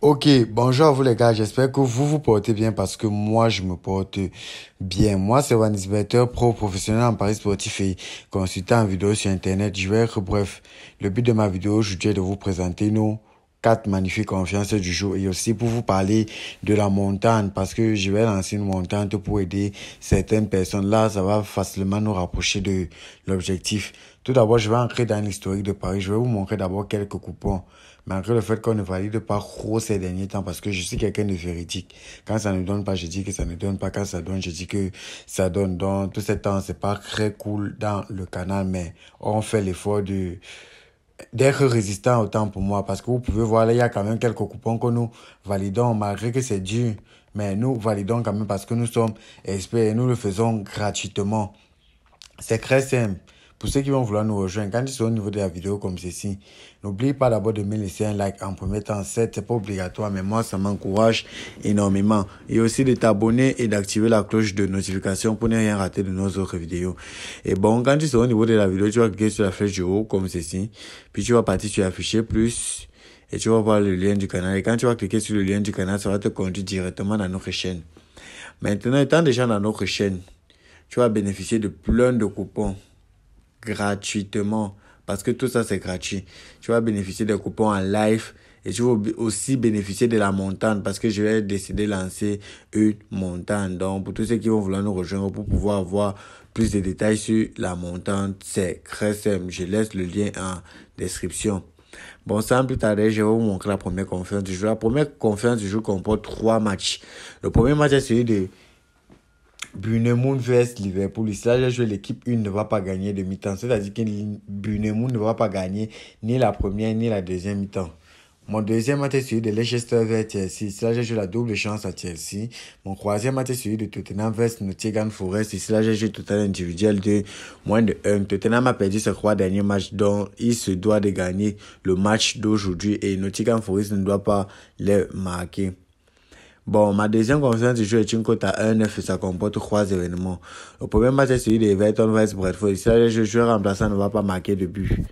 Ok, bonjour à vous les gars, j'espère que vous vous portez bien parce que moi je me porte bien. Moi c'est Van pro professionnel en Paris sportif et consultant en vidéo sur internet. Je vais être bref. Le but de ma vidéo je est de vous présenter nos quatre magnifiques confiances du jour et aussi pour vous parler de la montagne parce que je vais lancer une montagne pour aider certaines personnes. Là, ça va facilement nous rapprocher de l'objectif. Tout d'abord, je vais entrer dans l'historique de Paris. Je vais vous montrer d'abord quelques coupons. Malgré le fait qu'on ne valide pas trop ces derniers temps parce que je suis quelqu'un de véridique. Quand ça ne donne pas, je dis que ça ne donne pas. Quand ça donne, je dis que ça donne. Donc, tout ce temps, c'est pas très cool dans le canal, mais on fait l'effort de d'être résistant autant pour moi parce que vous pouvez voir là, il y a quand même quelques coupons que nous validons malgré que c'est dur. Mais nous validons quand même parce que nous sommes experts et nous le faisons gratuitement. C'est très simple. Pour ceux qui vont vouloir nous rejoindre, quand tu sont au niveau de la vidéo comme ceci, n'oublie pas d'abord de me laisser un like en premier temps. c'est pas obligatoire, mais moi, ça m'encourage énormément. Et aussi de t'abonner et d'activer la cloche de notification pour ne rien rater de nos autres vidéos. Et bon, quand tu seras au niveau de la vidéo, tu vas cliquer sur la flèche du haut comme ceci. Puis tu vas partir sur afficher plus et tu vas voir le lien du canal. Et quand tu vas cliquer sur le lien du canal, ça va te conduire directement dans notre chaîne. Maintenant, étant déjà dans notre chaîne, tu vas bénéficier de plein de coupons gratuitement. Parce que tout ça, c'est gratuit. Tu vas bénéficier des coupons en live et tu vas aussi bénéficier de la montagne parce que je vais décider de lancer une montagne Donc, pour tous ceux qui vont vouloir nous rejoindre pour pouvoir avoir plus de détails sur la montagne c'est très simple. Je laisse le lien en description. Bon, sans plus tarder, je vais vous montrer la première conférence du jour. La première conférence du jour comporte trois matchs. Le premier match est celui de Bunemoun vs Liverpool. Si là, j'ai joué l'équipe 1 ne va pas gagner de mi-temps. C'est-à-dire que Bunemoun ne va pas gagner ni la première ni la deuxième mi-temps. Mon deuxième match est celui de Leicester vs Chelsea. là, j'ai joué la double chance à Chelsea. Mon troisième match est celui de Tottenham vs Nottingham Forest. là, j'ai joué total individuel de moins de 1. Tottenham a perdu ses trois derniers matchs, donc il se doit de gagner le match d'aujourd'hui et Nottingham Forest ne doit pas les marquer. Bon, ma deuxième conférence du jeu est une cote à et ça comporte trois événements. Le premier match est celui de Everton vs Bradford. Ici, le joueur remplaçant ne va pas marquer de but.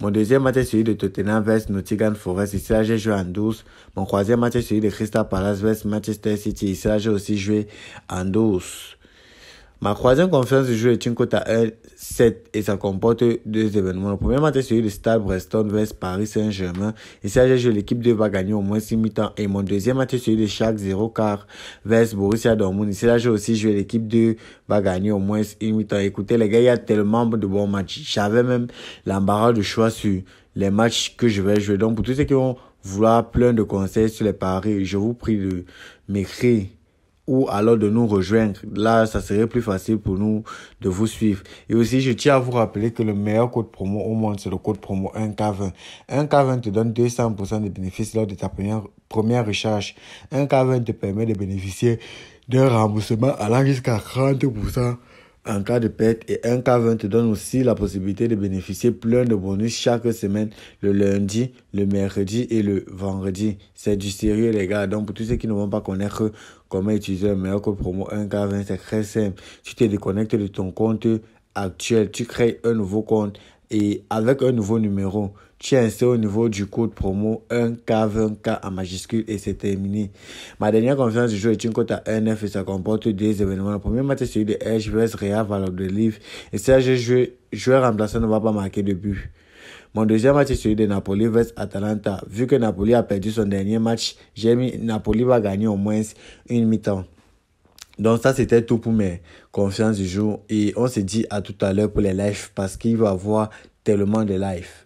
Mon deuxième match est celui de Tottenham vs Nottingham Forest. Ici, j'ai joué en 12. Mon troisième match est celui de Crystal Palace vs Manchester City. Ici, j'ai aussi joué en 12. Ma troisième conférence du jeu est une cote à 1,7 et ça comporte deux événements. Le premier match est celui de Stade Breston vs Paris Saint-Germain. là j'ai joué l'équipe 2 va gagner au moins 6 mi Et mon deuxième match est celui de Chaque 0 car vs Borussia Dortmund. là j'ai aussi joué l'équipe 2 va gagner au moins 1 mi Écoutez les gars, il y a tellement de bons matchs. J'avais même l'embarras de choix sur les matchs que je vais jouer. Donc pour tous ceux qui vont vouloir plein de conseils sur les paris, je vous prie de m'écrire ou alors de nous rejoindre. Là, ça serait plus facile pour nous de vous suivre. Et aussi, je tiens à vous rappeler que le meilleur code promo au monde, c'est le code promo 1K20. 1K20 te donne 200% de bénéfices lors de ta première, première recharge. 1K20 te permet de bénéficier d'un remboursement allant jusqu'à 30% en cas de perte et 1 k 20 te donne aussi la possibilité de bénéficier plein de bonus chaque semaine, le lundi, le mercredi et le vendredi. C'est du sérieux les gars. Donc pour tous ceux qui ne vont pas connaître comment utiliser un meilleur code promo 1K20, c'est très simple. Tu te déconnectes de ton compte actuel, tu crées un nouveau compte et avec un nouveau numéro. Tu es inscrit au niveau du code promo 1K20K en majuscule et c'est terminé. Ma dernière conférence du jour est une cote à 1,9 et ça comporte deux événements. Le premier match est celui de HVS vs Valor de Livre et Serge, joueur remplaçant, ne va pas marquer de but. Mon deuxième match est celui de Napoli vs Atalanta. Vu que Napoli a perdu son dernier match, j'ai mis Napoli va gagner au moins une mi-temps. Donc ça, c'était tout pour mes confiances du jour. Et on se dit à tout à l'heure pour les lives parce qu'il va y avoir tellement de lives.